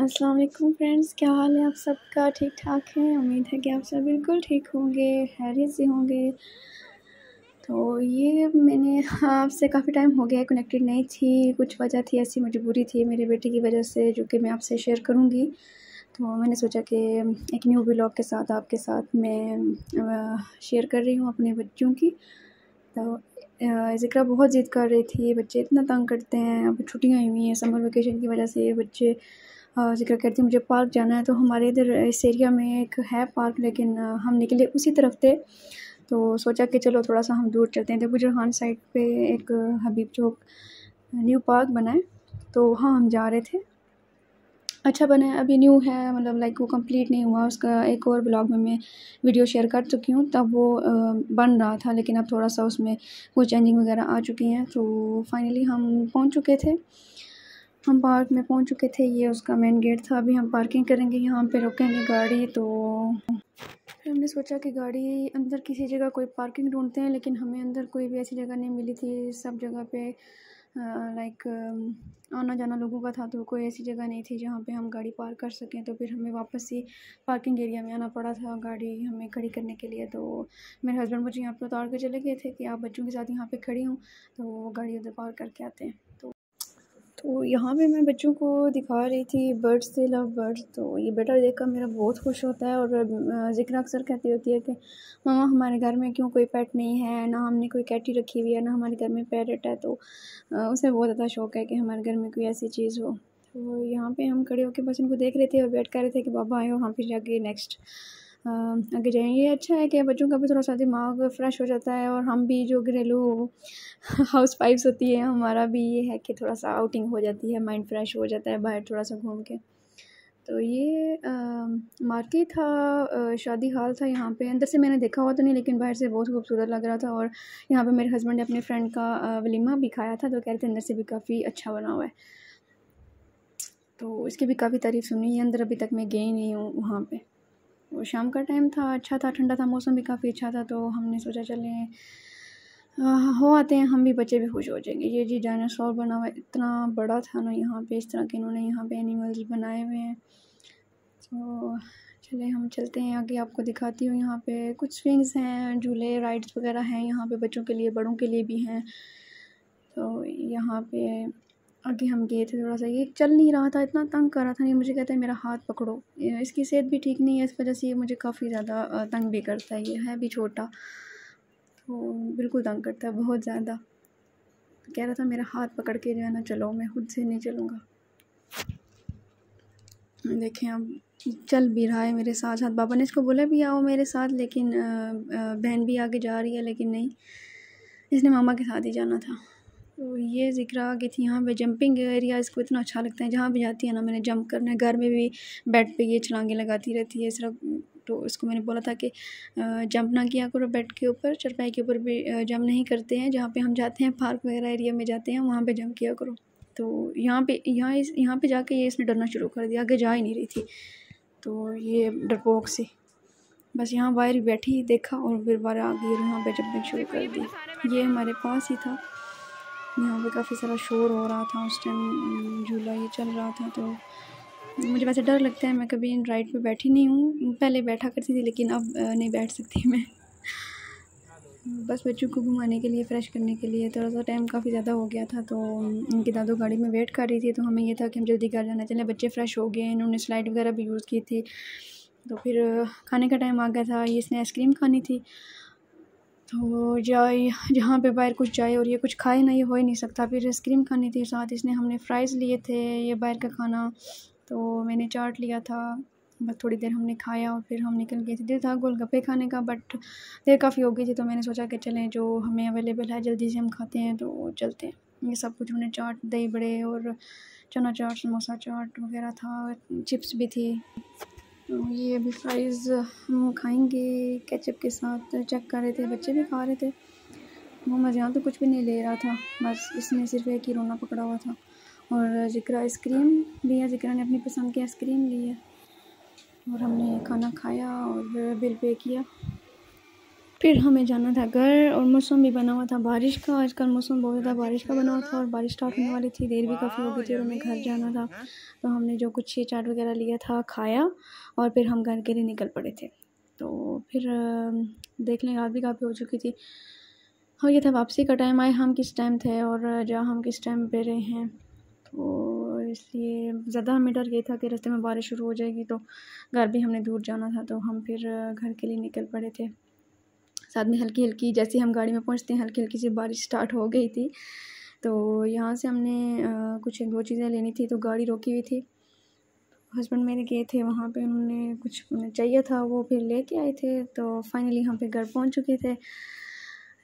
अस्सलाम वालेकुम फ्रेंड्स क्या हाल है आप सबका ठीक ठाक है उम्मीद है कि आप सब बिल्कुल ठीक होंगे हैरियत से होंगे तो ये मैंने हाँ, आपसे काफ़ी टाइम हो गया कनेक्टेड नहीं थी कुछ वजह थी ऐसी मजबूरी थी मेरे बेटे की वजह से जो कि मैं आपसे शेयर करूँगी तो मैंने सोचा कि एक न्यू ब्लॉग के साथ आपके साथ मैं शेयर कर रही हूँ अपने बच्चों की तो ज़िक्र बहुत ज़िद कर रही थी बच्चे इतना तंग करते हैं अब छुट्टियाँ हुई हैं समर वेकेशन की वजह से ये बच्चे और जिक्र करती हूँ मुझे पार्क जाना है तो हमारे इधर इस एरिया में एक है पार्क लेकिन हम निकले उसी तरफ थे तो सोचा कि चलो थोड़ा सा हम दूर चलते हैं तो गुजरहान साइड पे एक हबीब चौक न्यू पार्क बना है तो वहाँ हम जा रहे थे अच्छा बना है अभी न्यू है मतलब लाइक वो कंप्लीट नहीं हुआ उसका एक और ब्लॉग में मैं वीडियो शेयर कर चुकी हूँ तब वो बन रहा था लेकिन अब थोड़ा सा उसमें कुछ चेंजिंग वगैरह आ चुकी हैं तो फाइनली हम पहुँच चुके थे हम पार्क में पहुंच चुके थे ये उसका मेन गेट था अभी हम पार्किंग करेंगे यहाँ पे रुकेंगे गाड़ी तो फिर हमने सोचा कि गाड़ी अंदर किसी जगह कोई पार्किंग ढूंढते हैं लेकिन हमें अंदर कोई भी ऐसी जगह नहीं मिली थी सब जगह पे लाइक आना जाना लोगों का था तो कोई ऐसी जगह नहीं थी जहाँ पे हम गाड़ी पार्क कर सकें तो फिर हमें वापस ही पार्किंग एरिया में आना पड़ा था गाड़ी हमें खड़ी करने के लिए तो मेरे हस्बैंड मुझे यहाँ पर उतार कर चले गए थे कि आप बच्चों के साथ यहाँ पर खड़ी हूँ तो गाड़ी उधर पार्क करके आते हैं तो तो यहाँ पे मैं बच्चों को दिखा रही थी बर्ड्स से लव बर्ड्स तो ये बेटा देखकर मेरा बहुत खुश होता है और जिक्र अक्सर कहती होती है कि मामा हमारे घर में क्यों कोई पेट नहीं है ना हमने कोई कैटी रखी हुई है ना हमारे घर में पैरट है तो उसे बहुत ज़्यादा शौक है कि हमारे घर में कोई ऐसी चीज़ हो तो यहाँ पर हम खड़े होकर बस इनको देख रहे थे और वेट कर रहे थे कि बाबा आए वहाँ फिर जाके नेक्स्ट आगे जाएँ ये अच्छा है कि बच्चों का भी थोड़ा सा दिमाग फ्रेश हो जाता है और हम भी जो घरेलू हाउस वाइफ्स होती है हमारा भी ये है कि थोड़ा सा आउटिंग हो जाती है माइंड फ्रेश हो जाता है बाहर थोड़ा सा घूम के तो ये मार्केट था शादी हाल था यहाँ पे अंदर से मैंने देखा हुआ तो नहीं लेकिन बाहर से बहुत खूबसूरत लग रहा था और यहाँ पे मेरे हस्बैंड ने अपने फ्रेंड का वलीमा भी खाया था तो कह रहे थे अंदर से भी काफ़ी अच्छा बना हुआ है तो इसकी भी काफ़ी तारीफ़ सुनी है अंदर अभी तक मैं गई नहीं हूँ वहाँ पर और शाम का टाइम था अच्छा था ठंडा था मौसम भी काफ़ी अच्छा था तो हमने सोचा चलें हो आते हैं हम भी बच्चे भी खुश हो जाएंगे ये जी डायनासोर बना हुआ इतना बड़ा था ना यहाँ पे इस तरह के इन्होंने यहाँ पे एनिमल्स बनाए हुए हैं तो चले हम चलते हैं आगे आपको दिखाती हूँ यहाँ पे कुछ स्विंग्स हैं झूले राइड्स वगैरह हैं यहाँ पे बच्चों के लिए बड़ों के लिए भी हैं तो यहाँ पे आगे हम गए थे थोड़ा सा ये चल नहीं रहा था इतना तंग कर रहा था नहीं मुझे कहता है मेरा हाथ पकड़ो इसकी सेहत भी ठीक नहीं है इस वजह से ये मुझे काफ़ी ज़्यादा तंग भी करता है ये है भी छोटा तो बिल्कुल तंग करता है बहुत ज़्यादा कह रहा था मेरा हाथ पकड़ के जो है ना चलो मैं खुद से नहीं चलूँगा देखें अब चल भी रहा है मेरे साथ साथ पापा ने इसको बोला भी आओ मेरे साथ लेकिन बहन भी आगे जा रही है लेकिन नहीं इसने मामा के साथ ही जाना था तो ये ज़िक्र आ गई थी यहाँ पे जंपिंग एरिया इसको इतना अच्छा लगता है जहाँ भी जाती है ना मैंने जंप करना है घर में भी बेड पे ये छलांगे लगाती रहती है इस तो इसको मैंने बोला था कि जंप ना किया करो बेड के ऊपर चरपाई के ऊपर भी जंप नहीं करते हैं जहाँ पे हम जाते हैं पार्क वगैरह एरिया में जाते हैं वहाँ पर जंप किया करो तो यहाँ पर यहाँ इस यहाँ पर जाके ये इसने डरना शुरू कर दिया आगे जा ही नहीं रही थी तो ये डरपोक से बस यहाँ बाहर बैठी देखा और फिर आ गई यहाँ पर जंपिंग शुरू कर दी ये हमारे पास ही था यहाँ पे काफ़ी सारा शोर हो रहा था उस टाइम हम्म, झूला ये चल रहा था तो मुझे वैसे डर लगता है मैं कभी इन राइड पे बैठी नहीं हूँ पहले बैठा करती थी लेकिन अब नहीं बैठ सकती मैं बस बच्चों को घुमाने के लिए फ़्रेश करने के लिए थोड़ा सा टाइम काफ़ी ज़्यादा हो गया था तो इनकी दादू गाड़ी में वेट कर रही थी तो हमें यह था कि हम जल्दी घर जाना चले बच्चे फ़्रेश हो गए इन्होंने स्लाइड वगैरह भी यूज़ की थी तो फिर खाने का टाइम आ गया था ये इसने आइसक्रीम खानी थी तो जाए जहाँ पे बाहर कुछ जाए और ये कुछ खाए ना ये हो ही नहीं सकता फिर आइसक्रीम खानी थी साथ इसने हमने फ़्राइज़ लिए थे ये बाहर का खाना तो मैंने चाट लिया था बस थोड़ी देर हमने खाया और फिर हम निकल गए थे दिल था गोलगप्पे खाने का बट देर काफ़ी हो गई थी तो मैंने सोचा कि चलें जो हमें अवेलेबल है जल्दी से हम खाते हैं तो चलते हैं ये सब कुछ हमने चाट दही बड़े और चना चाट समोसा चाट वगैरह था चिप्स भी थी तो ये अभी फ्राइज़ हम खाएंगे केचप के साथ चेक कर रहे थे बच्चे भी खा रहे थे वो यहाँ तो कुछ भी नहीं ले रहा था बस इसने सिर्फ एक ही रोना पकड़ा हुआ था और ज़िक्र आइसक्रीम लिया जिक्रा ने अपनी पसंद की आइसक्रीम ली है और हमने खाना खाया और बिल पे किया फिर हमें जाना था घर और मौसम भी बना हुआ था बारिश का आजकल मौसम बहुत ज़्यादा बारिश का बना हुआ था और बारिश स्टार्ट होने वाली थी देर भी काफ़ी हो गई थी और हमें घर जाना था तो हमने जो कुछ ये चाट वगैरह लिया था खाया और फिर हम घर के लिए निकल पड़े थे तो फिर देख लें रात भी काफ़ी हो चुकी थी और हाँ, गया था वापसी का टाइम आए हम किस टाइम थे और जहाँ हम किस टाइम पे रहे हैं तो इसलिए ज़्यादा हमें डर ये था कि रास्ते में बारिश शुरू हो जाएगी तो घर भी हमने दूर जाना था तो हम फिर घर के लिए निकल पड़े थे साथ में हल्की हल्की जैसे हम गाड़ी में पहुँचते हैं हल्की हल्की सी बारिश स्टार्ट हो गई थी तो यहाँ से हमने कुछ दो चीज़ें लेनी थी तो गाड़ी रोकी हुई थी हस्बैंड मेरे गए थे वहाँ पे उन्होंने कुछ चाहिए था वो फिर लेके आए थे तो फाइनली हम फिर घर पहुँच चुके थे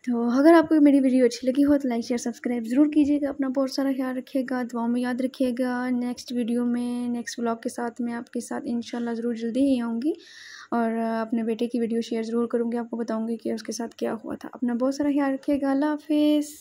तो अगर आपको मेरी वीडियो अच्छी लगी हो तो लाइक शेयर सब्सक्राइब ज़रूर कीजिएगा अपना बहुत सारा ख्याल रखिएगा दुआओं में याद रखिएगा नेक्स्ट वीडियो में नेक्स्ट ब्लॉग के साथ मैं आपके साथ इन ज़रूर जल्दी ही आऊँगी और अपने बेटे की वीडियो शेयर ज़रूर करूँगी आपको बताऊँगी कि उसके साथ क्या हुआ था अपना बहुत सारा ख्याल रखिएगा अल्लाह हाफिज़